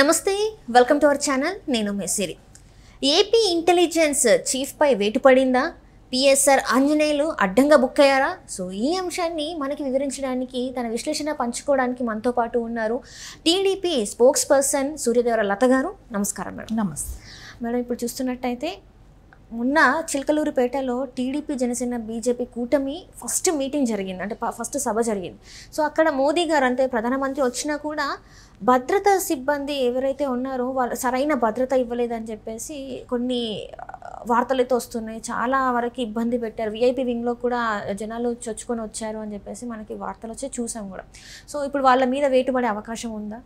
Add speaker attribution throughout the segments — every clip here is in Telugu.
Speaker 1: నమస్తే వెల్కమ్ టు అవర్ ఛానల్ నేను మెసిరి ఏపీ ఇంటెలిజెన్స్ చీఫ్పై వేటు పడిందా పిఎస్ఆర్ ఆంజనేయులు అడ్డంగా బుక్ అయ్యారా సో ఈ అంశాన్ని మనకి వివరించడానికి తన విశ్లేషణ పంచుకోవడానికి మనతో పాటు ఉన్నారు TDP spokesperson Suryadevara Latha గారు నమస్కారం మేడం నమస్తే మేడం ఇప్పుడు చూస్తున్నట్టయితే మొన్న చిలకలూరుపేటలో టీడీపీ జనసేన బీజేపీ కూటమి ఫస్ట్ మీటింగ్ జరిగింది అంటే ఫస్ట్ సభ జరిగింది సో అక్కడ మోదీ గారు అంటే ప్రధానమంత్రి వచ్చినా కూడా భద్రతా సిబ్బంది ఎవరైతే ఉన్నారో వాళ్ళు సరైన భద్రత ఇవ్వలేదని చెప్పేసి కొన్ని వార్తలైతే వస్తున్నాయి చాలా వరకు ఇబ్బంది పెట్టారు విఐపి వింగ్లో కూడా జనాలు చొచ్చుకొని వచ్చారు అని చెప్పేసి మనకి వార్తలు వచ్చి చూసాం కూడా సో ఇప్పుడు వాళ్ళ మీద వేటుపడే అవకాశం ఉందా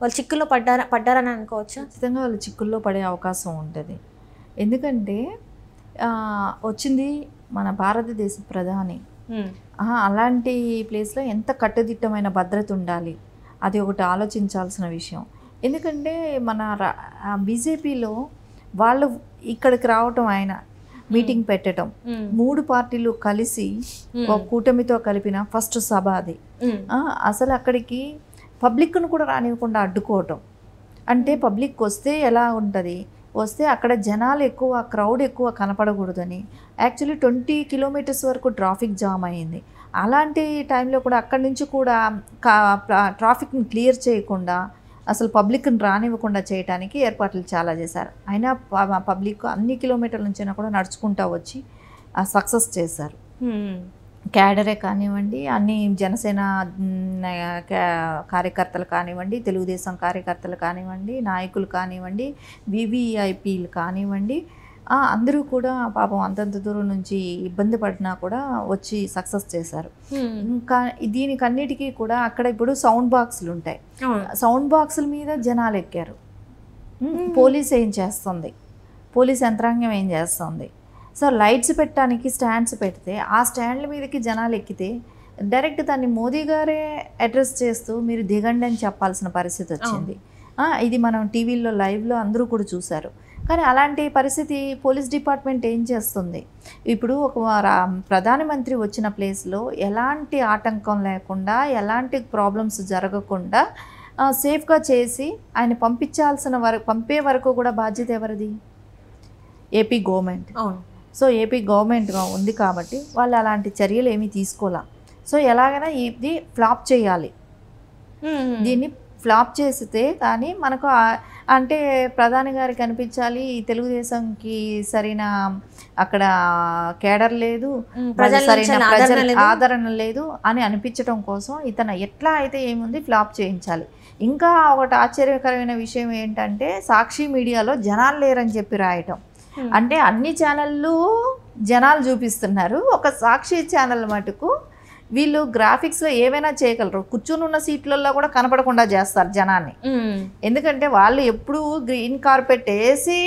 Speaker 1: వాళ్ళు చిక్కుల్లో పడ్డారా పడ్డారని అనుకోవచ్చు ఖచ్చితంగా వాళ్ళు చిక్కుల్లో పడే అవకాశం ఉంటుంది ఎందుకంటే
Speaker 2: వచ్చింది మన భారతదేశ ప్రధాని అలాంటి ప్లేస్లో ఎంత కట్టుదిట్టమైన భద్రత ఉండాలి అది ఒకటి ఆలోచించాల్సిన విషయం ఎందుకంటే మన బీజేపీలో వాళ్ళు ఇక్కడికి రావటం ఆయన మీటింగ్ పెట్టడం మూడు పార్టీలు కలిసి ఒక కూటమితో కలిపిన ఫస్ట్ సభ అది అసలు అక్కడికి పబ్లిక్ను కూడా రానివ్వకుండా అడ్డుకోవటం అంటే పబ్లిక్ వస్తే ఎలా ఉంటుంది వస్తే అక్కడ జనాలు ఎక్కువ క్రౌడ్ ఎక్కువ కనపడకూడదని యాక్చువల్లీ ట్వంటీ కిలోమీటర్స్ వరకు ట్రాఫిక్ జామ్ అయింది అలాంటి టైంలో కూడా అక్కడి నుంచి కూడా ట్రాఫిక్ని క్లియర్ చేయకుండా అసలు పబ్లిక్ని రానివ్వకుండా చేయడానికి ఏర్పాట్లు చాలా చేశారు అయినా పబ్లిక్ అన్ని కిలోమీటర్ల నుంచైనా కూడా నడుచుకుంటా వచ్చి సక్సెస్ చేశారు క్యాడరే కానివ్వండి అన్ని జనసేన కార్యకర్తలు కానివ్వండి తెలుగుదేశం కార్యకర్తలు కానివ్వండి నాయకులు కానివ్వండి వివిఐపీలు కానివ్వండి అందరూ కూడా పాపం అంతంత దూరం నుంచి ఇబ్బంది పడినా కూడా వచ్చి సక్సెస్ చేశారు ఇంకా దీనికన్నిటికీ కూడా అక్కడ ఇప్పుడు సౌండ్ బాక్సులు ఉంటాయి సౌండ్ బాక్సుల మీద జనాలు ఎక్కారు పోలీస్ ఏం చేస్తుంది పోలీస్ యంత్రాంగం ఏం చేస్తుంది సో లైట్స్ పెట్టడానికి స్టాండ్స్ పెడితే ఆ స్టాండ్ల మీదకి జనాలు ఎక్కితే డైరెక్ట్ దాన్ని మోదీ గారే అడ్రస్ చేస్తూ మీరు దిగండి అని చెప్పాల్సిన పరిస్థితి వచ్చింది ఇది మనం టీవీల్లో లైవ్లో అందరూ కూడా చూశారు కానీ అలాంటి పరిస్థితి పోలీస్ డిపార్ట్మెంట్ ఏం చేస్తుంది ఇప్పుడు ఒక ప్రధానమంత్రి వచ్చిన ప్లేస్లో ఎలాంటి ఆటంకం లేకుండా ఎలాంటి ప్రాబ్లమ్స్ జరగకుండా సేఫ్గా చేసి ఆయన పంపించాల్సిన వరకు పంపే వరకు కూడా బాధ్యత ఎవరిది ఏపీ గవర్నమెంట్ అవును సో ఏపీ గవర్నమెంట్గా ఉంది కాబట్టి వాళ్ళు అలాంటి చర్యలు ఏమీ తీసుకోలే సో ఎలాగైనా ఇది ఫ్లాప్ చేయాలి దీన్ని ఫ్లాప్ చేస్తే కానీ మనకు అంటే ప్రధాని గారికి కనిపించాలి తెలుగుదేశంకి సరైన అక్కడ కేడర్ లేదు సరైన ఆదరణ లేదు అని అనిపించడం కోసం ఇతను ఎట్లా అయితే ఏముంది ఫ్లాప్ చేయించాలి ఇంకా ఒకటి ఆశ్చర్యకరమైన విషయం ఏంటంటే సాక్షి మీడియాలో జనాలు లేరని చెప్పి రాయటం Hmm. అంటే అన్ని ఛానళ్ళు జనాలు చూపిస్తున్నారు ఒక సాక్షి ఛానల్ మటుకు వీళ్ళు గ్రాఫిక్స్లో ఏమైనా చేయగలరు కూర్చుని ఉన్న సీట్లలో కూడా కనపడకుండా చేస్తారు జనాన్ని hmm. ఎందుకంటే వాళ్ళు ఎప్పుడూ గ్రీన్ కార్పెట్ వేసి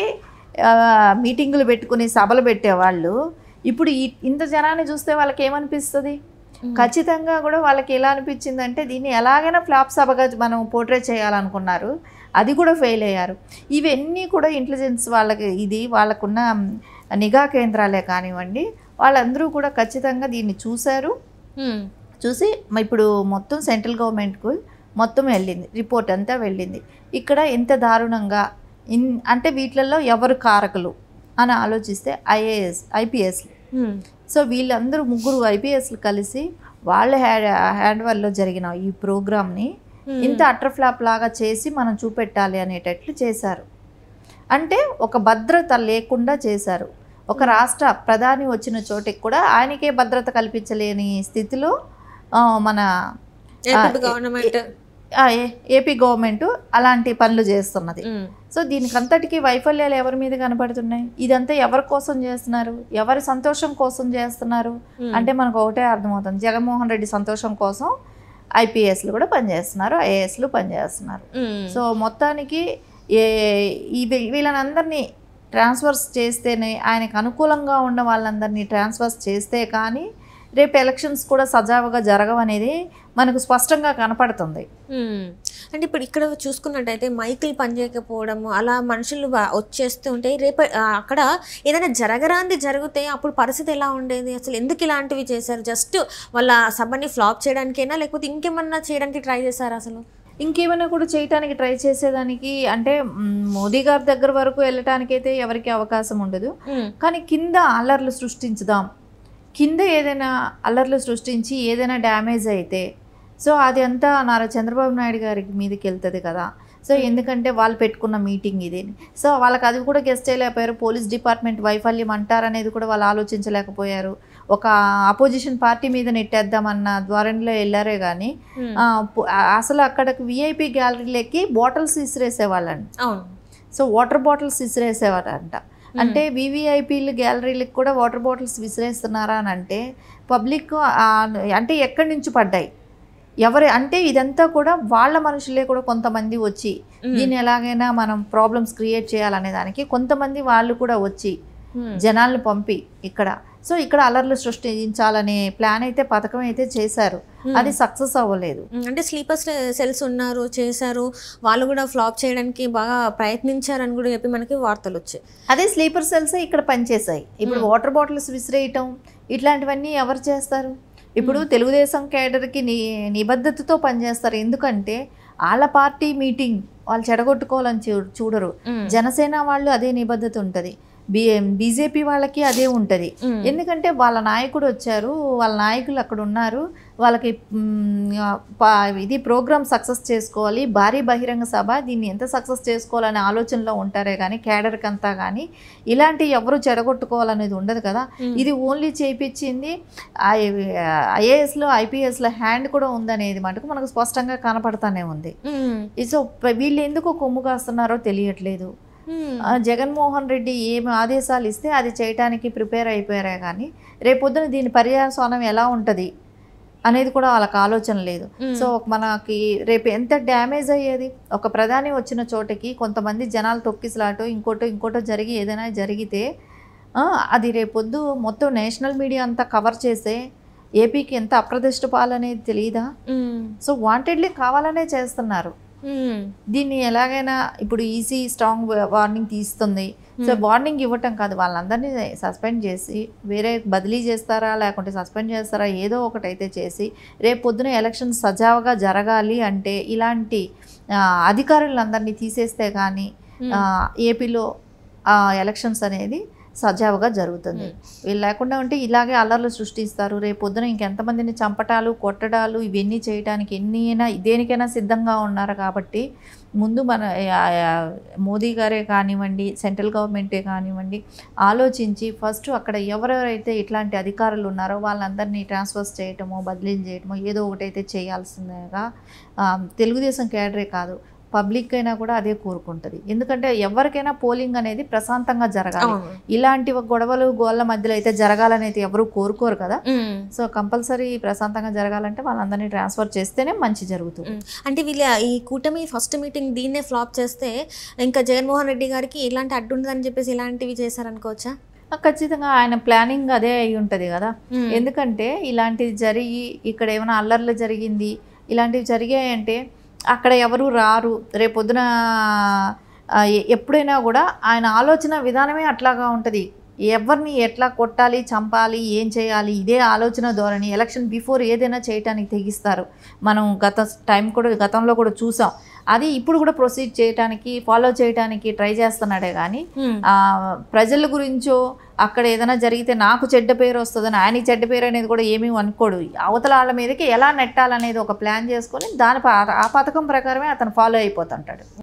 Speaker 2: మీటింగులు పెట్టుకుని సభలు పెట్టేవాళ్ళు ఇప్పుడు ఇంత జనాన్ని చూస్తే వాళ్ళకి ఏమనిపిస్తుంది hmm. ఖచ్చితంగా కూడా వాళ్ళకి ఎలా అనిపించిందంటే దీన్ని ఎలాగైనా ఫ్లాప్ సభగా మనం పోర్ట్రేట్ చేయాలనుకున్నారు అది కూడా ఫెయిల్ అయ్యారు ఇవన్నీ కూడా ఇంటెలిజెన్స్ వాళ్ళకి ఇది వాళ్ళకున్న నిఘా కేంద్రాలే కానివ్వండి వాళ్ళందరూ కూడా ఖచ్చితంగా దీన్ని చూశారు చూసి ఇప్పుడు మొత్తం సెంట్రల్ గవర్నమెంట్కు మొత్తం వెళ్ళింది రిపోర్ట్ అంతా వెళ్ళింది ఇక్కడ ఎంత దారుణంగా ఇన్ అంటే వీటిలలో ఎవరు కారకులు అని ఆలోచిస్తే ఐఏఎస్ ఐపీఎస్లు సో వీళ్ళందరూ ముగ్గురు ఐపీఎస్లు కలిసి వాళ్ళ హ్యాండ్ వల్ల జరిగిన ఈ ప్రోగ్రామ్ని Hmm. ఇంత అట్రఫ్లాప్ లాగా చేసి మనం చూపెట్టాలి అనేటట్లు చేశారు అంటే ఒక భద్రత లేకుండా చేశారు ఒక hmm. రాష్ట్ర ప్రధాని వచ్చిన చోటికి కూడా ఆయనకే భద్రత కల్పించలేని స్థితిలో మన ఏపీ గవర్నమెంట్ అలాంటి పనులు చేస్తున్నది hmm. సో దీనికి అంతటికీ వైఫల్యాలు ఎవరి మీద కనపడుతున్నాయి ఇదంతా ఎవరి కోసం చేస్తున్నారు ఎవరి సంతోషం కోసం చేస్తున్నారు అంటే మనకు ఒకటే అర్థమవుతుంది జగన్మోహన్ రెడ్డి సంతోషం కోసం ఐపీఎస్లు కూడా పనిచేస్తున్నారు ఐఏఎస్లు పనిచేస్తున్నారు సో మొత్తానికి ఏ వీళ్ళనందరినీ ట్రాన్స్ఫర్స్ చేస్తేనే ఆయనకు అనుకూలంగా ఉన్న వాళ్ళందరినీ ట్రాన్స్ఫర్స్ చేస్తే కానీ రేపు ఎలక్షన్స్ కూడా సజావుగా జరగవనేది మనకు స్పష్టంగా కనపడుతుంది
Speaker 1: అంటే ఇప్పుడు ఇక్కడ చూసుకున్నట్టయితే మైకులు పనిచేయకపోవడం అలా మనుషులు వచ్చేస్తూ ఉంటే రేపు అక్కడ ఏదైనా జరగరాంది జరిగితే అప్పుడు పరిస్థితి ఎలా ఉండేది అసలు ఎందుకు ఇలాంటివి చేశారు జస్ట్ వాళ్ళ సభని ఫ్లాప్ చేయడానికైనా లేకపోతే ఇంకేమన్నా చేయడానికి ట్రై చేశారు అసలు ఇంకేమైనా కూడా చేయటానికి ట్రై చేసేదానికి
Speaker 2: అంటే మోదీ గారి దగ్గర వరకు వెళ్ళటానికైతే ఎవరికి అవకాశం ఉండదు కానీ కింద అల్లర్లు సృష్టించుదాం కింద ఏదైనా అల్లర్లు సృష్టించి ఏదైనా డ్యామేజ్ అయితే సో అది అంతా నారా చంద్రబాబు నాయుడు గారి మీదకి వెళ్తుంది కదా సో hmm. ఎందుకంటే వాళ్ళు పెట్టుకున్న మీటింగ్ ఇది సో వాళ్ళకి అది కూడా గెస్ట్ చేయలేకపోయారు పోలీస్ డిపార్ట్మెంట్ వైఫల్యం అంటారనేది కూడా వాళ్ళు ఆలోచించలేకపోయారు ఒక అపోజిషన్ పార్టీ మీద నెట్టేద్దామన్న ధోరణిలో వెళ్ళారే కానీ hmm. అసలు అక్కడికి విఐపి గ్యాలరీలోకి బాటిల్స్ ఇసిరేసేవాళ్ళండి సో వాటర్ బాటిల్స్ అంట hmm. అంటే వివిఐపీలు గ్యాలరీలకు కూడా వాటర్ బాటిల్స్ విసిరేస్తున్నారా అని అంటే పబ్లిక్ అంటే ఎక్కడి నుంచి పడ్డాయి ఎవరు అంటే ఇదంతా కూడా వాళ్ళ మనుషులే కూడా కొంతమంది వచ్చి దీన్ని ఎలాగైనా మనం ప్రాబ్లమ్స్ క్రియేట్ చేయాలనే దానికి కొంతమంది వాళ్ళు కూడా వచ్చి జనాల్ని పంపి ఇక్కడ సో ఇక్కడ అలర్లు సృష్టించాలనే ప్లాన్ అయితే పథకం అయితే చేశారు అది సక్సెస్ అవ్వలేదు
Speaker 1: అంటే స్లీపర్స్ సెల్స్ ఉన్నారు చేశారు వాళ్ళు కూడా ఫ్లాప్ చేయడానికి బాగా ప్రయత్నించారని కూడా చెప్పి మనకి వార్తలు వచ్చాయి అదే స్లీపర్ సెల్స్ ఇక్కడ పనిచేశాయి
Speaker 2: ఇప్పుడు వాటర్ బాటిల్స్ విసిరేయటం ఇట్లాంటివన్నీ ఎవరు చేస్తారు ఇప్పుడు hmm. తెలుగుదేశం కేడర్కి నీ నిబద్ధతతో పనిచేస్తారు ఎందుకంటే వాళ్ళ పార్టీ మీటింగ్ వాళ్ళు చెడగొట్టుకోవాలని చూడరు hmm. జనసేన వాళ్ళు అదే నిబద్ధత ఉంటుంది బీజేపీ వాళ్ళకి అదే ఉంటుంది ఎందుకంటే వాళ్ళ నాయకుడు వచ్చారు వాళ్ళ నాయకులు అక్కడ ఉన్నారు వాళ్ళకి ఇది ప్రోగ్రామ్ సక్సెస్ చేసుకోవాలి భారీ బహిరంగ సభ దీన్ని ఎంత సక్సెస్ చేసుకోవాలనే ఆలోచనలో ఉంటారే కానీ కేడర్కి అంతా కానీ ఇలాంటి ఎవరు చెడగొట్టుకోవాలనేది ఉండదు కదా ఇది ఓన్లీ చేయించింది ఐఏఎస్లో ఐపీఎస్లో హ్యాండ్ కూడా ఉందనేది మటుకు మనకు స్పష్టంగా కనపడతానే ఉంది సో వీళ్ళు ఎందుకు కొమ్ము కాస్తున్నారో తెలియట్లేదు Hmm. జగన్మోహన్ రెడ్డి ఏమి ఆదేశాలు ఇస్తే అది చేయటానికి ప్రిపేర్ అయిపోయారే కానీ రేపొద్దున దీని పర్యావసనం ఎలా ఉంటుంది అనేది కూడా వాళ్ళకి ఆలోచన లేదు hmm. సో మనకి రేపు ఎంత డ్యామేజ్ అయ్యేది ఒక ప్రధాని వచ్చిన చోటకి కొంతమంది జనాలు తొక్కిసలాటో ఇంకోటో ఇంకోటో జరిగి ఏదైనా జరిగితే అది రేపొద్దు మొత్తం నేషనల్ మీడియా అంతా కవర్ చేసే ఏపీకి ఎంత అప్రదిష్ట పాలనేది తెలియదా hmm. సో వాంటెడ్లీ కావాలనే చేస్తున్నారు Hmm. దీన్ని ఎలాగైనా ఇప్పుడు ఈజీ స్ట్రాంగ్ వార్నింగ్ తీస్తుంది సో hmm. వార్నింగ్ ఇవ్వటం కాదు వాళ్ళందరినీ సస్పెండ్ చేసి వేరే బదిలీ చేస్తారా లేకుంటే సస్పెండ్ చేస్తారా ఏదో ఒకటి అయితే చేసి రేపు పొద్దున ఎలక్షన్ సజావుగా జరగాలి అంటే ఇలాంటి అధికారులందరినీ తీసేస్తే కానీ hmm. ఏపీలో ఎలక్షన్స్ అనేది సజావుగా జరుగుతుంది hmm. వీళ్ళు లేకుండా ఉంటే ఇలాగే అల్లర్లు సృష్టిస్తారు రేపు పొద్దున ఇంకెంతమందిని చంపటాలు కొట్టడాలు ఇవన్నీ చేయడానికి ఎన్ని అయినా దేనికైనా సిద్ధంగా ఉన్నారు కాబట్టి ముందు మన మోదీ గారే కానివ్వండి సెంట్రల్ గవర్నమెంటే కానివ్వండి ఆలోచించి ఫస్ట్ అక్కడ ఎవరెవరైతే ఇట్లాంటి అధికారులు ఉన్నారో వాళ్ళందరినీ ట్రాన్స్ఫర్స్ చేయటమో బదిలీలు చేయటమో ఏదో ఒకటైతే చేయాల్సిందేగా తెలుగుదేశం క్యాడరే కాదు పబ్లిక్ అయినా కూడా అదే కోరుకుంటుంది ఎందుకంటే ఎవరికైనా పోలింగ్ అనేది ప్రశాంతంగా జరగాలి ఇలాంటి గొడవలు గోళ్ళ మధ్యలో అయితే జరగాలని అయితే ఎవరు కోరుకోరు కదా సో కంపల్సరీ ప్రశాంతంగా జరగాలంటే వాళ్ళందరినీ ట్రాన్స్ఫర్ చేస్తేనే మంచి జరుగుతుంది
Speaker 1: అంటే వీళ్ళ ఈ కూటమి ఫస్ట్ మీటింగ్ దీన్నే ఫ్లాప్ చేస్తే ఇంకా జగన్మోహన్ రెడ్డి గారికి ఇలాంటి అడ్డు ఉండదని చెప్పేసి ఇలాంటివి చేశారనుకోవచ్చా ఖచ్చితంగా
Speaker 2: ఆయన ప్లానింగ్ అదే అయి ఉంటుంది కదా ఎందుకంటే ఇలాంటిది జరిగి ఇక్కడ ఏమైనా అల్లర్లు జరిగింది ఇలాంటివి జరిగాయంటే అంటే అక్కడ ఎవరు రారు రేపొద్దున ఎప్పుడైనా కూడా ఆయన ఆలోచన విధానమే అట్లాగా ఉంటుంది ఎవరిని ఎట్లా కొట్టాలి చంపాలి ఏం చేయాలి ఇదే ఆలోచన ధోరణి ఎలక్షన్ బిఫోర్ ఏదైనా చేయటానికి తెగిస్తారు మనం గత టైం కూడా గతంలో కూడా చూసాం అది ఇప్పుడు కూడా ప్రొసీడ్ చేయడానికి ఫాలో చేయడానికి ట్రై చేస్తున్నాడే కానీ ప్రజల గురించో అక్కడ ఏదైనా జరిగితే నాకు చెడ్డ పేరు వస్తుందని ఆయన చెడ్డ పేరు అనేది కూడా ఏమీ అనుకోడు అవతల వాళ్ళ మీదకి ఎలా నెట్టాలనేది ఒక ప్లాన్ చేసుకొని దాని ఆ పథకం ప్రకారమే అతను ఫాలో అయిపోతుంటాడు